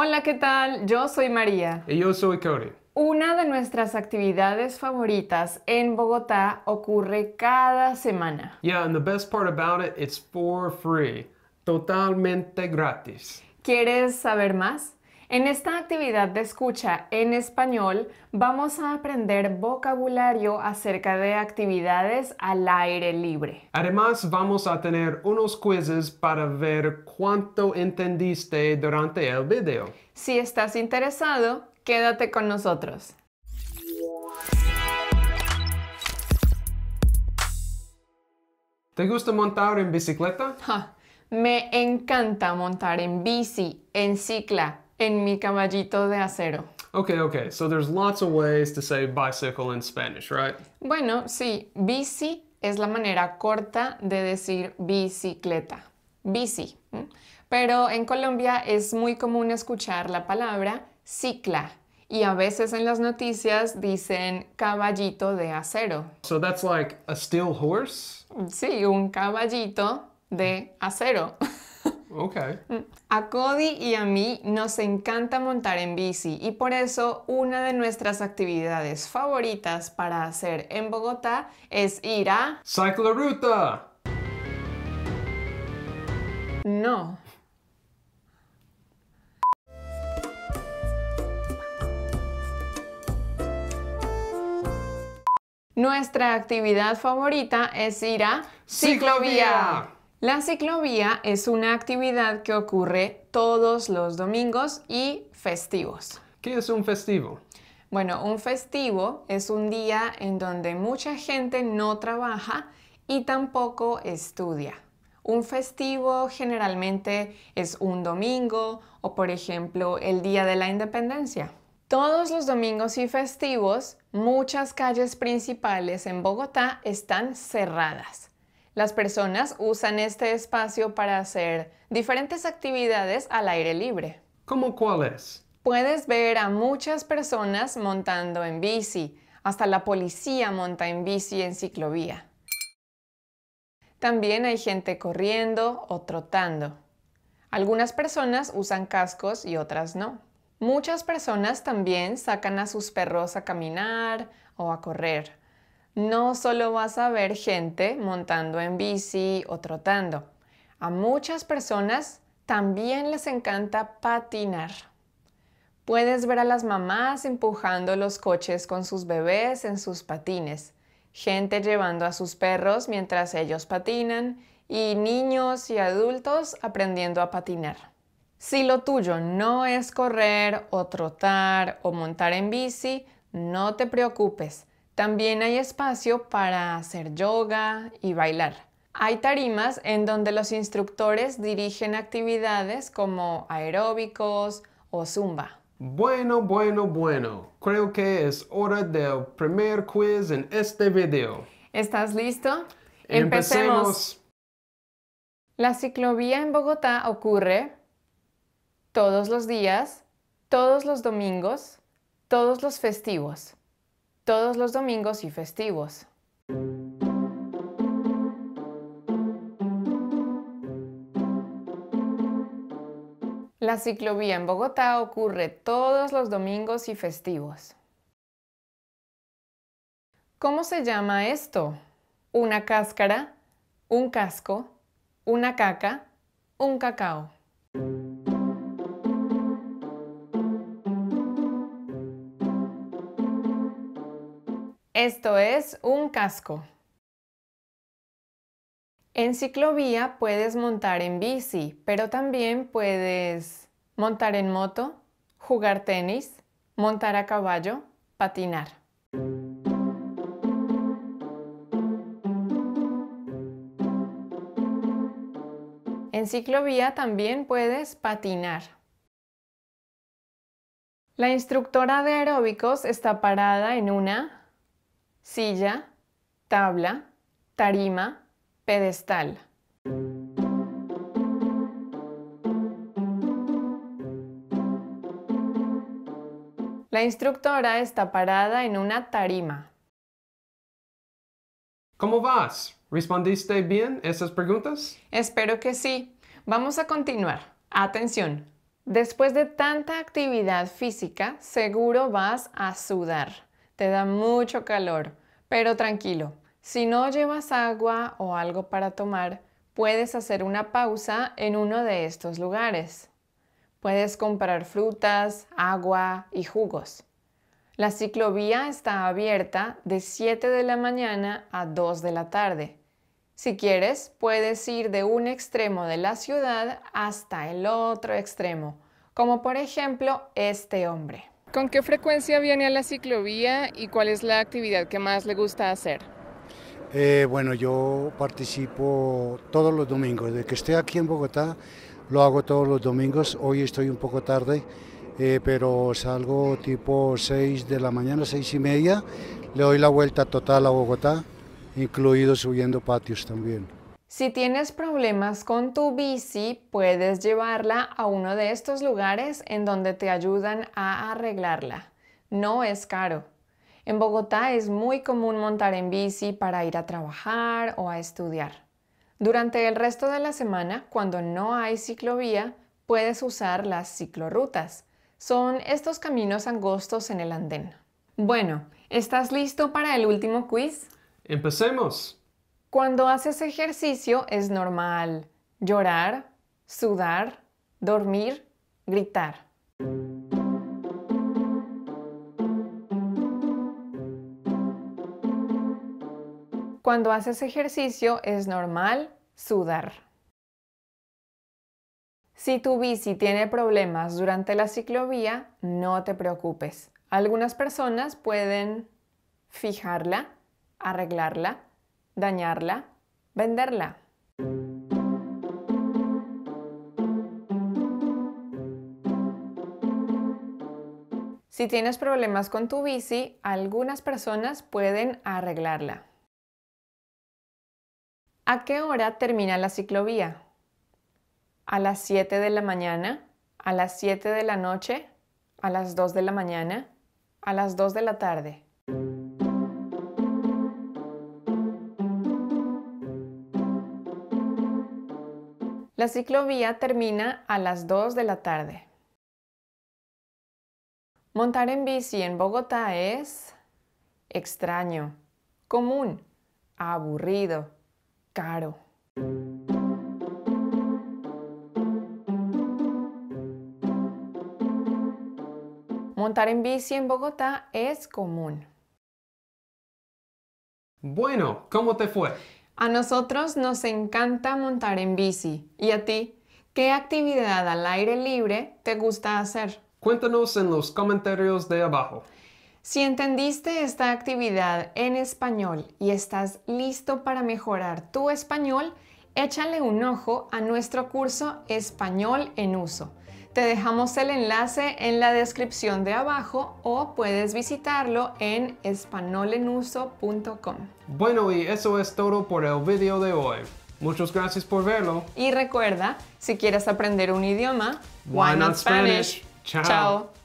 Hola, ¿qué tal? Yo soy María. Y yo soy Cody. Una de nuestras actividades favoritas en Bogotá ocurre cada semana. Yeah, and the best part about it, it's for free. Totalmente gratis. ¿Quieres saber más? En esta actividad de escucha en español vamos a aprender vocabulario acerca de actividades al aire libre. Además vamos a tener unos quizzes para ver cuánto entendiste durante el video. Si estás interesado, quédate con nosotros. ¿Te gusta montar en bicicleta? me encanta montar en bici, en cicla en mi caballito de acero. Okay, okay. So there's lots of ways to say bicycle in Spanish, right? Bueno, sí. Bici es la manera corta de decir bicicleta. Bici. Pero en Colombia es muy común escuchar la palabra cicla. Y a veces en las noticias dicen caballito de acero. So that's like a steel horse? Sí, un caballito de acero. Ok A Cody y a mí nos encanta montar en bici y por eso una de nuestras actividades favoritas para hacer en Bogotá es ir a... CICLORUTA No. Nuestra actividad favorita es ir a ciclovía. La ciclovía es una actividad que ocurre todos los domingos y festivos. ¿Qué es un festivo? Bueno, un festivo es un día en donde mucha gente no trabaja y tampoco estudia. Un festivo generalmente es un domingo o por ejemplo el Día de la Independencia. Todos los domingos y festivos, muchas calles principales en Bogotá están cerradas. Las personas usan este espacio para hacer diferentes actividades al aire libre. ¿Cómo cuáles? Puedes ver a muchas personas montando en bici. Hasta la policía monta en bici en ciclovía. También hay gente corriendo o trotando. Algunas personas usan cascos y otras no. Muchas personas también sacan a sus perros a caminar o a correr no solo vas a ver gente montando en bici o trotando. A muchas personas también les encanta patinar. Puedes ver a las mamás empujando los coches con sus bebés en sus patines, gente llevando a sus perros mientras ellos patinan y niños y adultos aprendiendo a patinar. Si lo tuyo no es correr o trotar o montar en bici, no te preocupes también hay espacio para hacer yoga y bailar. Hay tarimas en donde los instructores dirigen actividades como aeróbicos o zumba. Bueno, bueno, bueno. Creo que es hora del primer quiz en este video. ¿Estás listo? Empecemos. La ciclovía en Bogotá ocurre todos los días, todos los domingos, todos los festivos todos los domingos y festivos. La ciclovía en Bogotá ocurre todos los domingos y festivos. ¿Cómo se llama esto? ¿Una cáscara? ¿Un casco? ¿Una caca? ¿Un cacao? Esto es un casco. En ciclovía puedes montar en bici, pero también puedes montar en moto, jugar tenis, montar a caballo, patinar. En ciclovía también puedes patinar. La instructora de aeróbicos está parada en una silla, tabla, tarima, pedestal. La instructora está parada en una tarima. ¿Cómo vas? ¿Respondiste bien esas preguntas? Espero que sí. Vamos a continuar. Atención. Después de tanta actividad física, seguro vas a sudar te da mucho calor, pero tranquilo, si no llevas agua o algo para tomar, puedes hacer una pausa en uno de estos lugares. Puedes comprar frutas, agua y jugos. La ciclovía está abierta de 7 de la mañana a 2 de la tarde. Si quieres, puedes ir de un extremo de la ciudad hasta el otro extremo, como por ejemplo este hombre. ¿Con qué frecuencia viene a la ciclovía y cuál es la actividad que más le gusta hacer? Eh, bueno, yo participo todos los domingos. Desde que estoy aquí en Bogotá, lo hago todos los domingos. Hoy estoy un poco tarde, eh, pero salgo tipo 6 de la mañana, 6 y media. Le doy la vuelta total a Bogotá, incluido subiendo patios también. Si tienes problemas con tu bici, puedes llevarla a uno de estos lugares en donde te ayudan a arreglarla. No es caro. En Bogotá es muy común montar en bici para ir a trabajar o a estudiar. Durante el resto de la semana, cuando no hay ciclovía, puedes usar las ciclorutas. Son estos caminos angostos en el andén. Bueno, ¿estás listo para el último quiz? Empecemos. Cuando haces ejercicio es normal llorar, sudar, dormir, gritar. Cuando haces ejercicio es normal sudar. Si tu bici tiene problemas durante la ciclovía, no te preocupes. Algunas personas pueden fijarla, arreglarla dañarla, venderla. Si tienes problemas con tu bici, algunas personas pueden arreglarla. ¿A qué hora termina la ciclovía? ¿A las 7 de la mañana? ¿A las 7 de la noche? ¿A las 2 de la mañana? ¿A las 2 de la tarde? La ciclovía termina a las 2 de la tarde. Montar en bici en Bogotá es extraño, común, aburrido, caro. Montar en bici en Bogotá es común. Bueno, ¿cómo te fue? A nosotros nos encanta montar en bici. ¿Y a ti? ¿Qué actividad al aire libre te gusta hacer? Cuéntanos en los comentarios de abajo. Si entendiste esta actividad en español y estás listo para mejorar tu español, échale un ojo a nuestro curso Español en Uso. Te dejamos el enlace en la descripción de abajo o puedes visitarlo en espanolenuso.com. Bueno, y eso es todo por el video de hoy. Muchas gracias por verlo. Y recuerda, si quieres aprender un idioma, why, not Spanish? Chao.